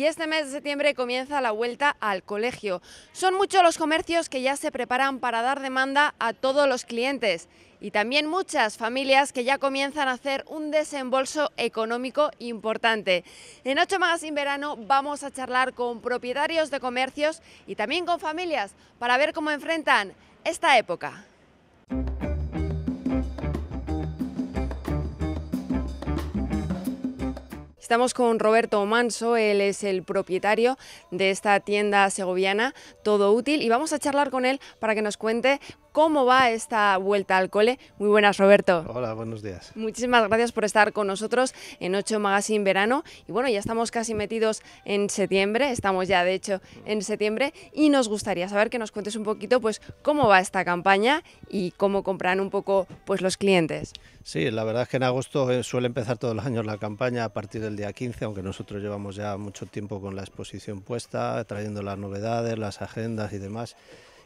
y este mes de septiembre comienza la vuelta al colegio. Son muchos los comercios que ya se preparan para dar demanda a todos los clientes y también muchas familias que ya comienzan a hacer un desembolso económico importante. En 8 en Verano vamos a charlar con propietarios de comercios y también con familias para ver cómo enfrentan esta época. Estamos con Roberto Manso, él es el propietario de esta tienda segoviana, Todo Útil, y vamos a charlar con él para que nos cuente cómo va esta vuelta al cole. Muy buenas, Roberto. Hola, buenos días. Muchísimas gracias por estar con nosotros en 8 Magazine Verano. Y bueno, ya estamos casi metidos en septiembre, estamos ya de hecho en septiembre, y nos gustaría saber que nos cuentes un poquito pues cómo va esta campaña y cómo compran un poco pues los clientes. Sí, la verdad es que en agosto eh, suele empezar todos los años la campaña a partir del día 15, aunque nosotros llevamos ya mucho tiempo con la exposición puesta, trayendo las novedades, las agendas y demás.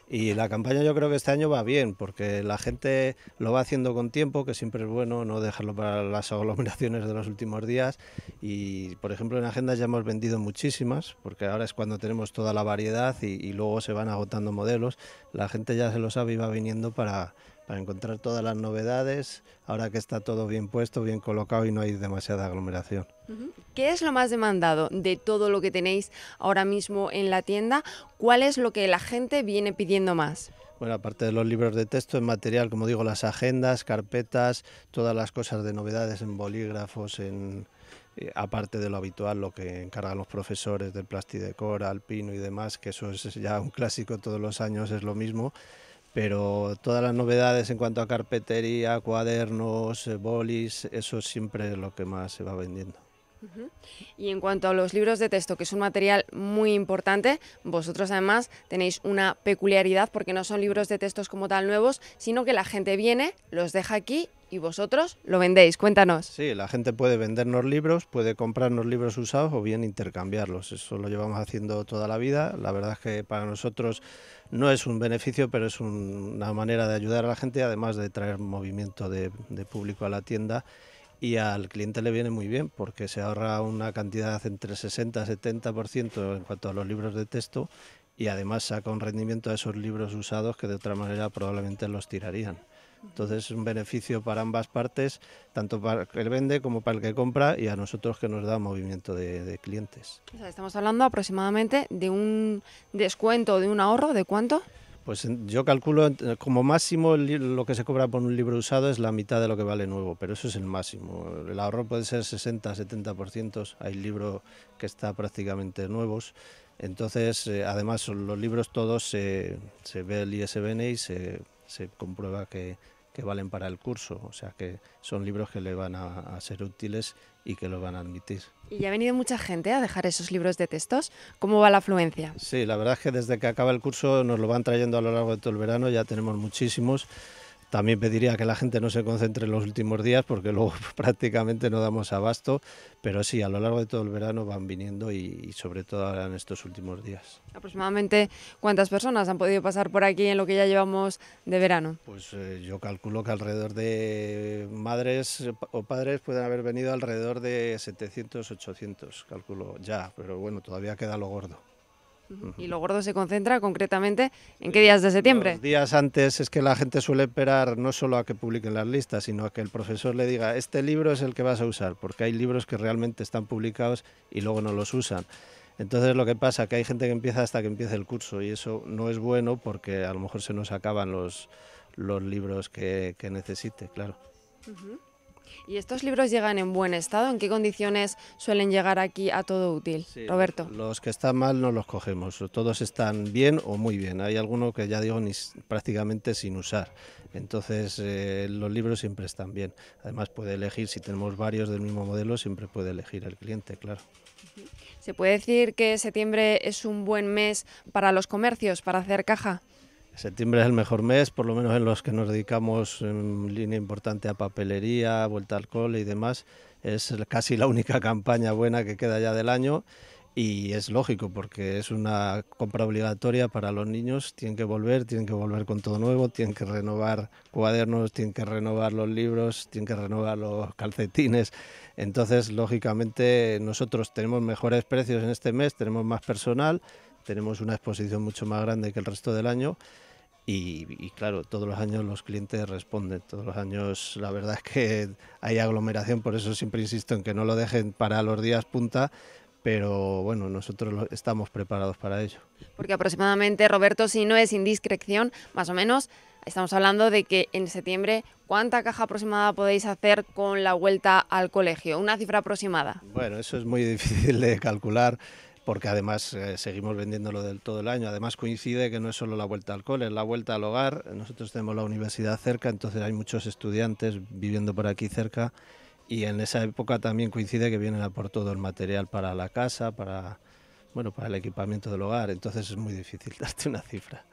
Y la campaña yo creo que este año va bien, porque la gente lo va haciendo con tiempo, que siempre es bueno no dejarlo para las aglomeraciones de los últimos días. Y, por ejemplo, en agendas ya hemos vendido muchísimas, porque ahora es cuando tenemos toda la variedad y, y luego se van agotando modelos. La gente ya se lo sabe y va viniendo para para encontrar todas las novedades, ahora que está todo bien puesto, bien colocado y no hay demasiada aglomeración. ¿Qué es lo más demandado de todo lo que tenéis ahora mismo en la tienda? ¿Cuál es lo que la gente viene pidiendo más? Bueno, aparte de los libros de texto, en material, como digo, las agendas, carpetas, todas las cosas de novedades en bolígrafos, en, eh, aparte de lo habitual, lo que encargan los profesores del plastidecor, alpino y demás, que eso es ya un clásico todos los años, es lo mismo pero todas las novedades en cuanto a carpetería, cuadernos, eh, bolis, eso siempre es lo que más se va vendiendo. Y en cuanto a los libros de texto, que es un material muy importante, vosotros además tenéis una peculiaridad porque no son libros de textos como tal nuevos, sino que la gente viene, los deja aquí y vosotros lo vendéis. Cuéntanos. Sí, la gente puede vendernos libros, puede comprarnos libros usados o bien intercambiarlos. Eso lo llevamos haciendo toda la vida. La verdad es que para nosotros no es un beneficio, pero es una manera de ayudar a la gente, además de traer movimiento de público a la tienda y al cliente le viene muy bien porque se ahorra una cantidad entre 60 y 70% en cuanto a los libros de texto y además saca un rendimiento a esos libros usados que de otra manera probablemente los tirarían. Entonces es un beneficio para ambas partes, tanto para el que vende como para el que compra y a nosotros que nos da movimiento de, de clientes. Estamos hablando aproximadamente de un descuento, de un ahorro, ¿de cuánto? Pues yo calculo eh, como máximo lo que se cobra por un libro usado es la mitad de lo que vale nuevo, pero eso es el máximo. El ahorro puede ser 60-70%, hay libros que están prácticamente nuevos. Entonces, eh, además, los libros todos se, se ve el ISBN y se, se comprueba que, que valen para el curso, o sea que son libros que le van a, ser útiles y que lo van a admitir. Y ha venido mucha gente a dejar esos libros de textos. ¿Cómo va la afluencia? Sí, la verdad es que desde que acaba el curso nos lo van trayendo a lo largo de todo el verano, ya tenemos muchísimos. También pediría que la gente no se concentre en los últimos días porque luego prácticamente no damos abasto, pero sí, a lo largo de todo el verano van viniendo y, sobre todo ahora en estos últimos días. ¿Aproximadamente cuántas personas han podido pasar por aquí en lo que ya llevamos de verano? Pues eh, yo calculo que alrededor de madres o padres pueden haber venido alrededor de 700, 800, calculo ya, pero bueno, todavía queda lo gordo. Y lo gordo se concentra concretamente en qué días de septiembre. Los días antes es que la gente suele esperar no solo a que publiquen las listas, sino a que el profesor le diga, este libro es el que vas a usar, porque hay libros que realmente están publicados y luego no los usan. Entonces lo que pasa es que hay gente que empieza hasta que empiece el curso y eso no es bueno porque a lo mejor se nos acaban los, los libros que, que necesite, claro. ¿Y estos libros llegan en buen estado? ¿En qué condiciones suelen llegar aquí a todo útil, Roberto? Los, que están mal no los cogemos, todos están bien o muy bien. Hay algunos que ya digo prácticamente sin usar. Entonces eh, los libros siempre están bien. Además puede elegir, si tenemos varios del mismo modelo, siempre puede elegir el cliente, claro. ¿Se puede decir que septiembre es un buen mes para los comercios, para hacer caja? Septiembre es el mejor mes, por lo menos en los que nos dedicamos en em, línea importante a papelería, vuelta al cole y demás. Es casi la única campaña buena que queda ya del año y es lógico porque es una compra obligatoria para los niños. Tienen que volver, tienen que volver con todo nuevo, tienen que renovar cuadernos, tienen que renovar los libros, tienen que renovar los calcetines. Entonces, lógicamente, nosotros tenemos mejores precios en este mes, tenemos más personal, tenemos una exposición mucho más grande que el resto del año y, claro, todos los años los clientes responden, todos los años la verdad es que hay aglomeración, por eso siempre insisto en que no lo dejen para los días punta, pero bueno, nosotros estamos preparados para ello. Porque aproximadamente, Roberto, si no es indiscreción, más o menos, estamos hablando de que en septiembre, ¿cuánta caja aproximada podéis hacer con la vuelta al colegio? Una cifra aproximada. Bueno, eso es muy difícil de calcular porque además eh, seguimos vendiéndolo del todo el año. Además coincide que no es solo la vuelta al cole, es la vuelta al hogar. Nosotros tenemos la universidad cerca, entonces hay muchos estudiantes viviendo por aquí cerca y en esa época también coincide que vienen a por todo el material para la casa, para bueno, para el equipamiento del hogar, entonces es muy difícil darte una cifra.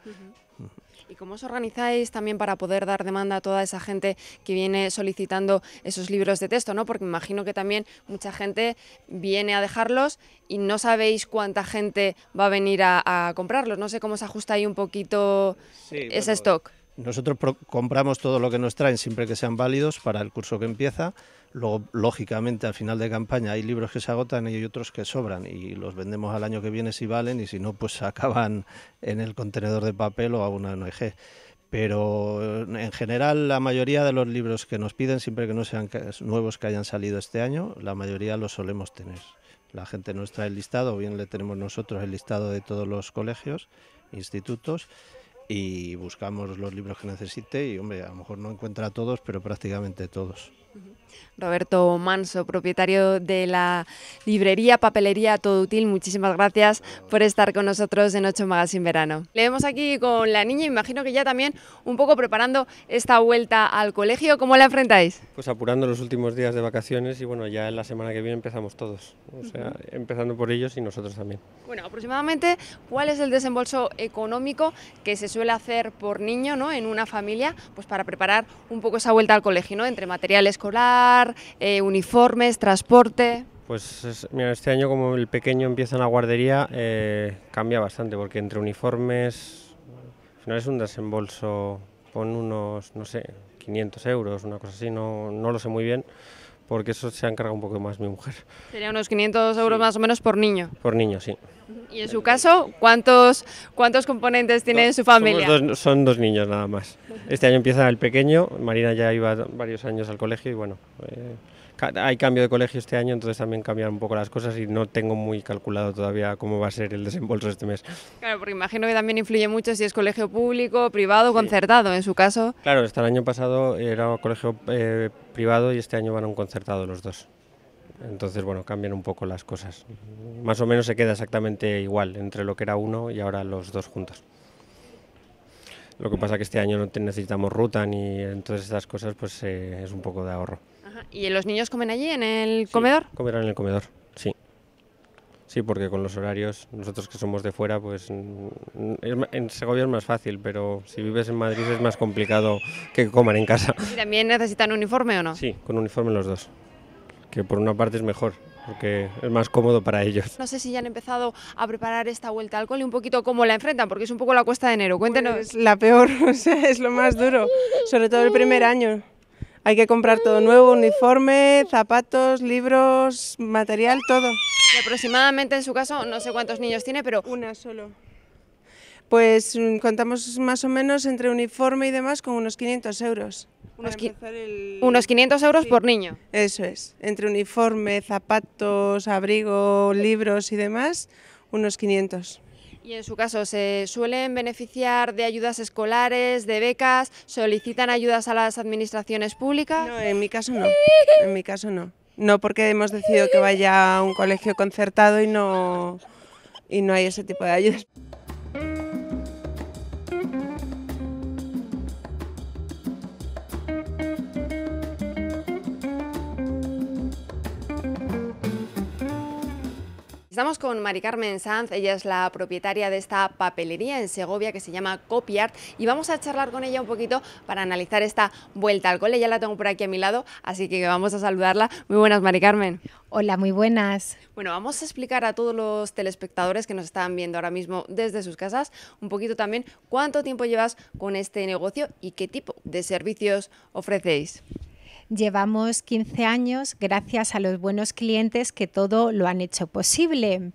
¿Y cómo os organizáis también para poder dar demanda a toda esa gente que viene solicitando esos libros de texto? ¿no? Porque me imagino que también mucha gente viene a dejarlos y no sabéis cuánta gente va a venir a, comprarlos. No sé cómo se ajusta ahí un poquito ese stock. Nosotros compramos todo lo que nos traen siempre que sean válidos para el curso que empieza Luego, lógicamente, al final de campaña hay libros que se agotan y hay otros que sobran y los vendemos al año que viene si valen y si no, pues acaban en el contenedor de papel o a una ONG. Pero en general la mayoría de los libros que nos piden, siempre que no sean nuevos que hayan salido este año, la mayoría los solemos tener. La gente nos trae el listado, bien le tenemos nosotros el listado de todos los colegios, institutos, y buscamos los libros que necesite y, hombre, a lo mejor no encuentra todos, pero prácticamente todos. Roberto Manso, propietario de la librería Papelería Todo Útil. Muchísimas gracias por estar con nosotros en Ocho Magazine Verano. Le vemos aquí con la niña, imagino que ya también un poco preparando esta vuelta al colegio. ¿Cómo la enfrentáis? Pues apurando los últimos días de vacaciones y bueno, ya en la semana que viene empezamos todos. O sea, empezando por ellos y nosotros también. Bueno, aproximadamente, ¿cuál es el desembolso económico que se suele hacer por niño ¿no? en una familia pues para preparar un poco esa vuelta al colegio, ¿no? entre materiales escolar, eh, uniformes, transporte? Pues mira, este año como el pequeño empieza en la guardería, eh, cambia bastante, porque entre uniformes, al final es un desembolso, ...con unos, no sé, 500 euros, una cosa así, no, no lo sé muy bien, porque eso se ha encargado un poco más mi mujer. Sería unos 500 euros más o menos por niño. Por niño, sí. ¿Y en su caso, cuántos, cuántos componentes tiene su familia? son dos niños nada más. Este año empieza el pequeño, Marina ya iba varios años al colegio y bueno, eh, hay cambio de colegio este año, entonces también cambian un poco las cosas y no tengo muy calculado todavía cómo va a ser el desembolso este mes. Claro, porque imagino que también influye mucho si es colegio público, privado, concertado, en su caso. Claro, hasta el año pasado era colegio eh, privado y este año van a un concertado los dos. Entonces, bueno, cambian un poco las cosas. Más o menos se queda exactamente igual entre lo que era uno y ahora los dos juntos. Lo que pasa es que este año no necesitamos ruta ni entonces esas cosas, pues eh, es un poco de ahorro. ¿Y los niños comen allí, en el comedor? Comerán en el comedor, sí. Sí, porque con los horarios, nosotros que somos de fuera, pues mm, en Segovia es más fácil, pero si vives en Madrid es más complicado que coman en casa. ¿Y también necesitan uniforme o no? Sí, con uniforme los dos. Que por una parte es mejor, porque es más cómodo para ellos. No sé si ya han empezado a preparar esta vuelta al cole, un poquito cómo la enfrentan, porque es un poco la cuesta de enero. Cuéntenos. Pues la peor, o es lo más duro, sobre todo el primer año. Hay que comprar todo nuevo, uniforme, zapatos, libros, material, todo. aproximadamente en su caso, no sé cuántos niños tiene, pero... Una solo. Pues mm, contamos más o menos entre uniforme y demás con unos 500 euros. Unos, 500 euros por niño. Eso es, entre uniforme, zapatos, abrigo, libros y demás, unos 500. Y en su caso, ¿se suelen beneficiar de ayudas escolares, de becas? ¿Solicitan ayudas a las administraciones públicas? No, en mi caso no. En mi caso no. No porque hemos decidido que vaya a un colegio concertado y no, y no hay ese tipo de ayudas. Estamos con Mari Carmen Sanz, ella es la propietaria de esta papelería en Segovia que se llama Copiart y vamos a charlar con ella un poquito para analizar esta vuelta al cole. Ya la tengo por aquí a mi lado, así que vamos a saludarla. Muy buenas, Mari Carmen. Hola, muy buenas. Bueno, vamos a explicar a todos los telespectadores que nos están viendo ahora mismo desde sus casas un poquito también cuánto tiempo llevas con este negocio y qué tipo de servicios ofrecéis. Llevamos 15 años gracias a los buenos clientes que todo lo han hecho posible.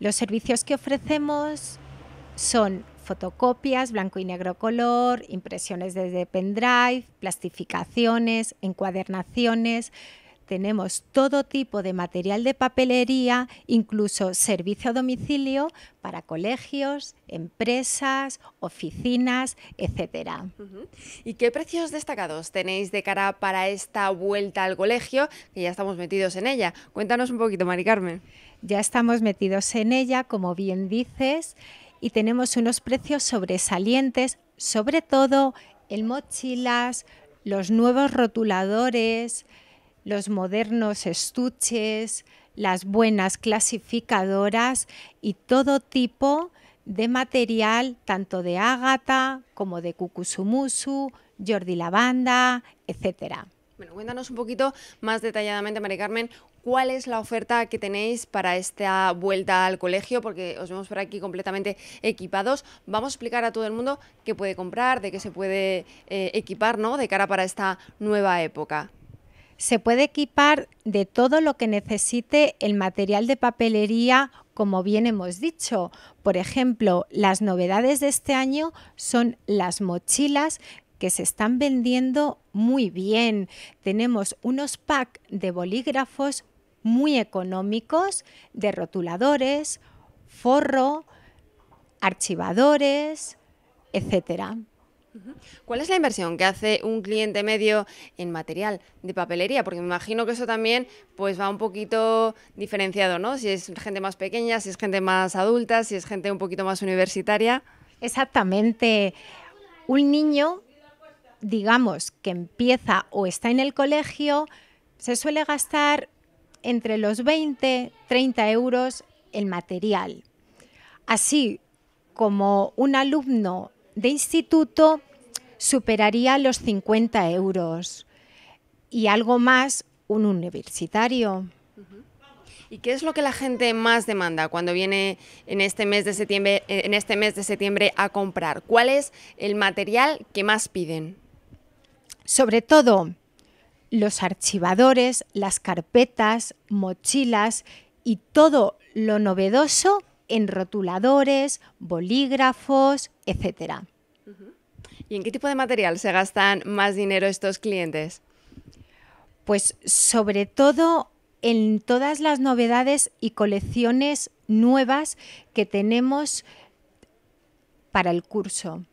Los servicios que ofrecemos son fotocopias, blanco y negro color, impresiones desde pendrive, plastificaciones, encuadernaciones, tenemos todo tipo de material de papelería, incluso servicio a domicilio para colegios, empresas, oficinas, etcétera. ¿Y qué precios destacados tenéis de cara para esta vuelta al colegio? Que ya estamos metidos en ella. Cuéntanos un poquito, Mari Carmen. Ya estamos metidos en ella, como bien dices, y tenemos unos precios sobresalientes, sobre todo en mochilas, los nuevos rotuladores, los modernos estuches, las buenas clasificadoras y todo tipo de material, tanto de ágata como de cucusumusu, Jordi Lavanda, etcétera. Bueno, cuéntanos un poquito más detalladamente, María Carmen, cuál es la oferta que tenéis para esta vuelta al colegio, porque os vemos por aquí completamente equipados. Vamos a explicar a todo el mundo qué puede comprar, de qué se puede eh, equipar, ¿no? De cara para esta nueva época. Se puede equipar de todo lo que necesite el material de papelería, como bien hemos dicho. Por ejemplo, las novedades de este año son las mochilas que se están vendiendo muy bien. Tenemos unos pack de bolígrafos muy económicos, de rotuladores, forro, archivadores, etcétera. ¿Cuál es la inversión que hace un cliente medio en material de papelería? Porque me imagino que eso también pues, va un poquito diferenciado, ¿no? Si es gente más pequeña, si es gente más adulta, si es gente un poquito más universitaria. Exactamente. Un niño, digamos, que empieza o está en el colegio, se suele gastar entre los 20, 30 euros en material. Así como un alumno de instituto superaría los 50 euros y algo más un universitario. ¿Y qué es lo que la gente más demanda cuando viene en este mes de septiembre, en este mes de septiembre a comprar? ¿Cuál es el material que más piden? Sobre todo los archivadores, las carpetas, mochilas y todo lo novedoso en rotuladores, bolígrafos, etcétera. ¿Y en qué tipo de material se gastan más dinero estos clientes? Pues sobre todo en todas las novedades y colecciones nuevas que tenemos para el curso.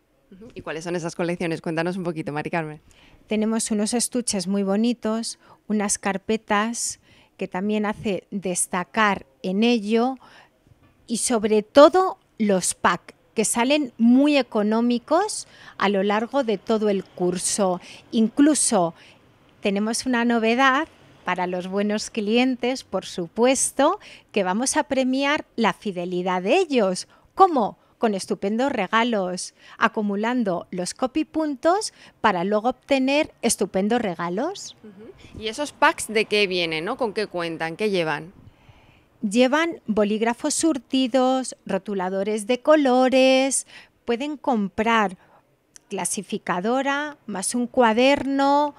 ¿Y cuáles son esas colecciones? Cuéntanos un poquito, Mari Carmen. Tenemos unos estuches muy bonitos, unas carpetas que también hace destacar en ello y sobre todo los packs que salen muy económicos a lo largo de todo el curso. Incluso tenemos una novedad para los buenos clientes, por supuesto, que vamos a premiar la fidelidad de ellos. ¿Cómo? Con estupendos regalos, acumulando los copy puntos para luego obtener estupendos regalos. ¿Y esos packs de qué vienen? ¿no? ¿Con qué cuentan? ¿Qué llevan? Llevan bolígrafos surtidos, rotuladores de colores, pueden comprar clasificadora, más un cuaderno,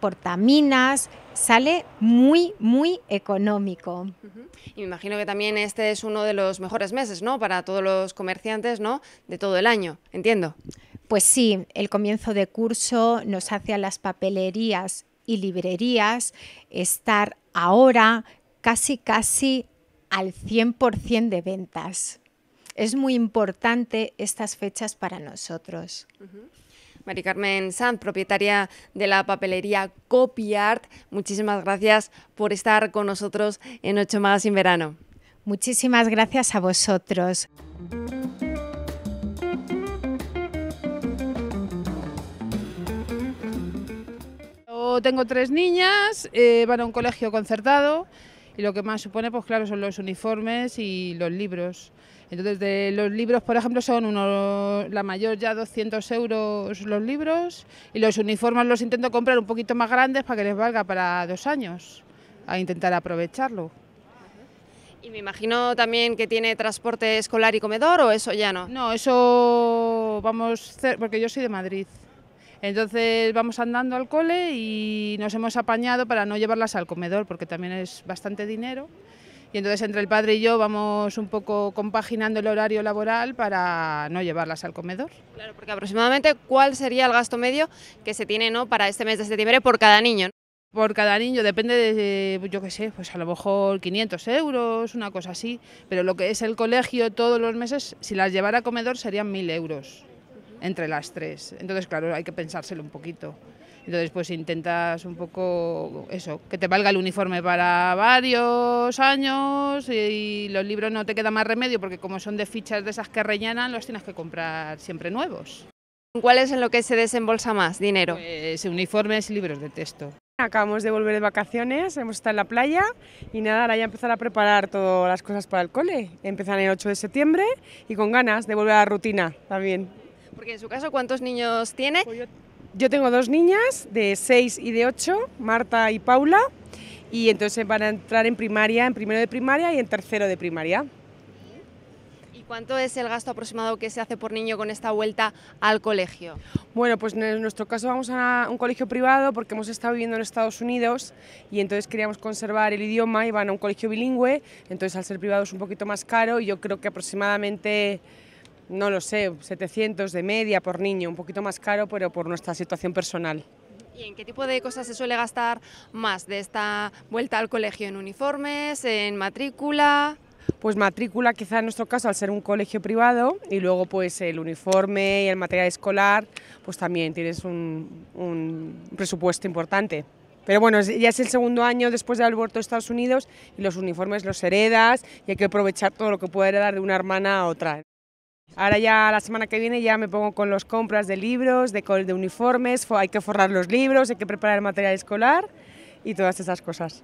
portaminas, sale muy, muy económico. Y me imagino que también este es uno de los mejores meses, ¿no? Para todos los comerciantes, ¿no? De todo el año, entiendo. Pues sí, el comienzo de curso nos hace a las papelerías y librerías estar ahora casi, casi al 100% de ventas. Es muy importante estas fechas para nosotros. Uh Mari Carmen Sanz, propietaria de la papelería Art. muchísimas gracias por estar con nosotros en Ocho más en Verano. Muchísimas gracias a vosotros. Yo tengo tres niñas, eh, van a un colegio concertado y lo que más supone, pues claro, son los uniformes y los libros. Entonces, de los libros, por ejemplo, son uno, la mayor ya 200 euros los libros y los uniformes los intento comprar un poquito más grandes para que les valga para dos años, a intentar aprovecharlo. Y me imagino también que tiene transporte escolar y comedor o eso ya no. No, eso vamos, porque yo soy de Madrid. Entonces vamos andando al cole y nos hemos apañado para no llevarlas al comedor porque también es bastante dinero. Y entonces entre el padre y yo vamos un poco compaginando el horario laboral para no llevarlas al comedor. Claro, porque aproximadamente cuál sería el gasto medio que se tiene ¿no? para este mes de septiembre por cada niño. Por cada niño, depende de, yo qué sé, pues a lo mejor 500 euros, una cosa así, pero lo que es el colegio todos los meses, si las llevara al comedor serían 1.000 euros entre las tres. Entonces, claro, hay que pensárselo un poquito. Entonces, pues intentas un poco eso, que te valga el uniforme para varios años y los libros no te queda más remedio porque como son de fichas de esas que rellenan, los tienes que comprar siempre nuevos. ¿Cuál es en lo que se desembolsa más dinero? Pues, uniformes y libros de texto. Acabamos de volver de vacaciones, hemos estado en la playa y nada, ahora ya empezar a preparar todas las cosas para el cole. Empiezan el 8 de septiembre y con ganas de volver a la rutina también. Porque en su caso, ¿cuántos niños tiene? Pues yo, yo, tengo dos niñas de 6 y de 8, Marta y Paula, y entonces van a entrar en primaria, en primero de primaria y en tercero de primaria. ¿Y cuánto es el gasto aproximado que se hace por niño con esta vuelta al colegio? Bueno, pues en nuestro caso vamos a un colegio privado porque hemos estado viviendo en Estados Unidos y entonces queríamos conservar el idioma y van a un colegio bilingüe, entonces al ser privado es un poquito más caro y yo creo que aproximadamente no lo sé, 700 de media por niño, un poquito más caro, pero por nuestra situación personal. ¿Y en qué tipo de cosas se suele gastar más de esta vuelta al colegio? ¿En uniformes? ¿En matrícula? Pues matrícula quizá en nuestro caso al ser un colegio privado y luego pues el uniforme y el material escolar pues también tienes un, presupuesto importante. Pero bueno, ya es el segundo año después de haber Estados Unidos y los uniformes los heredas y hay que aprovechar todo lo que pueda heredar de una hermana a otra. Ahora ya la semana que viene ya me pongo con las compras de libros, de, de uniformes, hay que forrar los libros, hay que preparar material escolar y todas esas cosas.